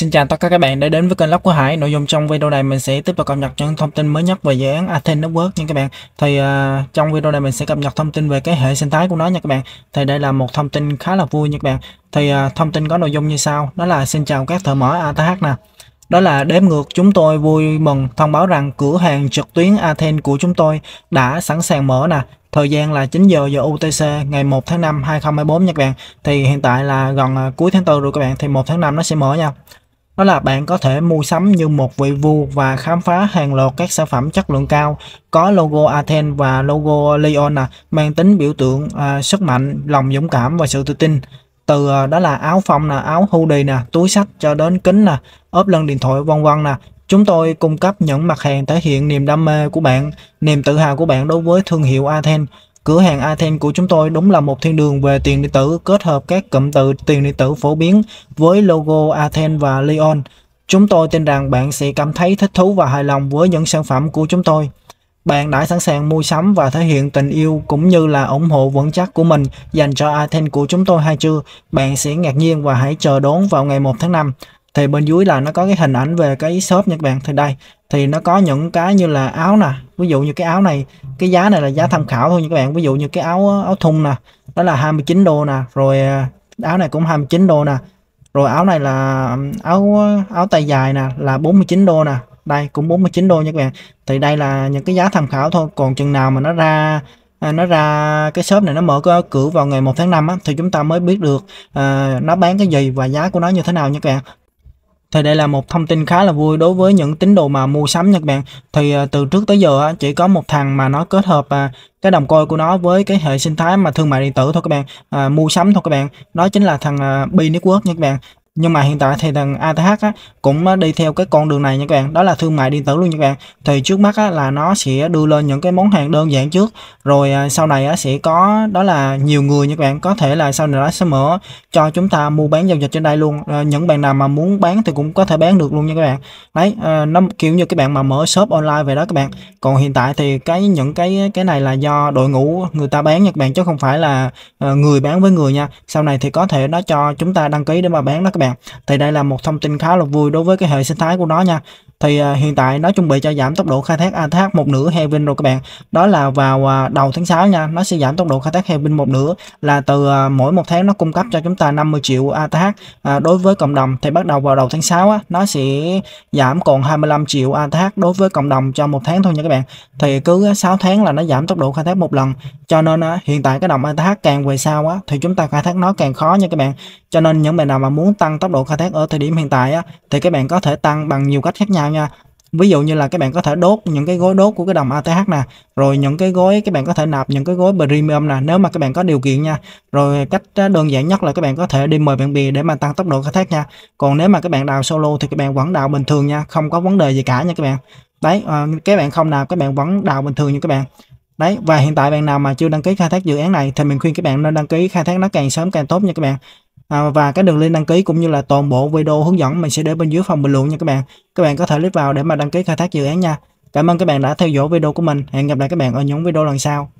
Xin chào tất cả các bạn đã đến với kênh Lóc của Hải. Nội dung trong video này mình sẽ tiếp tục cập nhật những thông tin mới nhất về dự án Athen Network nha các bạn. Thì uh, trong video này mình sẽ cập nhật thông tin về cái hệ sinh thái của nó nha các bạn. Thì đây là một thông tin khá là vui nha các bạn. Thì uh, thông tin có nội dung như sau, đó là xin chào các thợ mỏ ATH nè. Đó là đếm ngược chúng tôi vui mừng thông báo rằng cửa hàng trực tuyến Athen của chúng tôi đã sẵn sàng mở nè. Thời gian là 9 giờ giờ UTC ngày 1 tháng 5 2024 nha các bạn. Thì hiện tại là gần à, cuối tháng 4 rồi các bạn thì 1 tháng 5 nó sẽ mở nha đó là bạn có thể mua sắm như một vị vua và khám phá hàng loạt các sản phẩm chất lượng cao có logo Athens và logo Leon à, mang tính biểu tượng à, sức mạnh, lòng dũng cảm và sự tự tin. Từ à, đó là áo phông nè, áo hoodie nè, túi sách cho đến kính nè, ốp lưng điện thoại vân vân nè. Chúng tôi cung cấp những mặt hàng thể hiện niềm đam mê của bạn, niềm tự hào của bạn đối với thương hiệu Athens Cửa hàng Athen của chúng tôi đúng là một thiên đường về tiền điện tử kết hợp các cụm từ tiền điện tử phổ biến với logo Athen và Leon. Chúng tôi tin rằng bạn sẽ cảm thấy thích thú và hài lòng với những sản phẩm của chúng tôi. Bạn đã sẵn sàng mua sắm và thể hiện tình yêu cũng như là ủng hộ vững chắc của mình dành cho Athen của chúng tôi hay chưa? Bạn sẽ ngạc nhiên và hãy chờ đón vào ngày 1 tháng 5 thì bên dưới là nó có cái hình ảnh về cái shop nha các bạn thì đây thì nó có những cái như là áo nè ví dụ như cái áo này cái giá này là giá tham khảo thôi nha các bạn ví dụ như cái áo áo thun nè đó là 29 đô nè rồi à, áo này cũng 29 đô nè rồi áo này là áo áo tay dài nè là 49 đô nè đây cũng 49 đô nha các bạn thì đây là những cái giá tham khảo thôi còn chừng nào mà nó ra À, nó ra cái shop này nó mở cái cửa vào ngày 1 tháng 5 á, thì chúng ta mới biết được à, nó bán cái gì và giá của nó như thế nào nha các bạn thì đây là một thông tin khá là vui đối với những tín đồ mà mua sắm nha các bạn thì à, từ trước tới giờ chỉ có một thằng mà nó kết hợp à, cái đồng coi của nó với cái hệ sinh thái mà thương mại điện tử thôi các bạn à, mua sắm thôi các bạn đó chính là thằng à, B Network nha các bạn nhưng mà hiện tại thì thằng ATH á, cũng đi theo cái con đường này nha các bạn đó là thương mại điện tử luôn nha các bạn thì trước mắt á, là nó sẽ đưa lên những cái món hàng đơn giản trước rồi à, sau này á, sẽ có đó là nhiều người nha các bạn có thể là sau này nó sẽ mở cho chúng ta mua bán giao dịch trên đây luôn à, những bạn nào mà muốn bán thì cũng có thể bán được luôn nha các bạn đấy à, nó kiểu như các bạn mà mở shop online về đó các bạn còn hiện tại thì cái những cái cái này là do đội ngũ người ta bán nha các bạn chứ không phải là à, người bán với người nha sau này thì có thể nó cho chúng ta đăng ký để mà bán đó các bạn bạn thì đây là một thông tin khá là vui đối với cái hệ sinh thái của nó nha thì à, hiện tại nó chuẩn bị cho giảm tốc độ khai thác ATH một nửa Heaven rồi các bạn đó là vào à, đầu tháng 6 nha nó sẽ giảm tốc độ khai thác Heaven một nửa là từ à, mỗi một tháng nó cung cấp cho chúng ta 50 triệu ATH à, đối với cộng đồng thì bắt đầu vào đầu tháng 6 á, nó sẽ giảm còn 25 triệu ATH đối với cộng đồng cho một tháng thôi nha các bạn thì cứ 6 tháng là nó giảm tốc độ khai thác một lần cho nên á, hiện tại cái đồng ATH càng về sau á, thì chúng ta khai thác nó càng khó nha các bạn cho nên những bạn nào mà muốn tăng tốc độ khai thác ở thời điểm hiện tại á, thì các bạn có thể tăng bằng nhiều cách khác nhau sao nha ví dụ như là các bạn có thể đốt những cái gói đốt của cái đồng ATH nè rồi những cái gói các bạn có thể nạp những cái gói premium nè nếu mà các bạn có điều kiện nha rồi cách ờ, đơn giản nhất là các bạn có thể đi mời bạn bè để mà tăng tốc độ khai thác nha còn nếu mà các bạn đào solo thì các bạn vẫn đào bình thường nha không có vấn đề gì cả nha các bạn đấy ờ, các bạn không nào các bạn vẫn đào bình thường như các bạn đấy và hiện tại bạn nào mà chưa đăng ký khai thác dự án này thì mình khuyên các bạn nên đăng ký khai thác nó càng sớm càng tốt nha các bạn à, và cái đường link đăng ký cũng như là toàn bộ video hướng dẫn mình sẽ để bên dưới phần bình luận nha các bạn các bạn có thể click vào để mà đăng ký khai thác dự án nha cảm ơn các bạn đã theo dõi video của mình hẹn gặp lại các bạn ở những video lần sau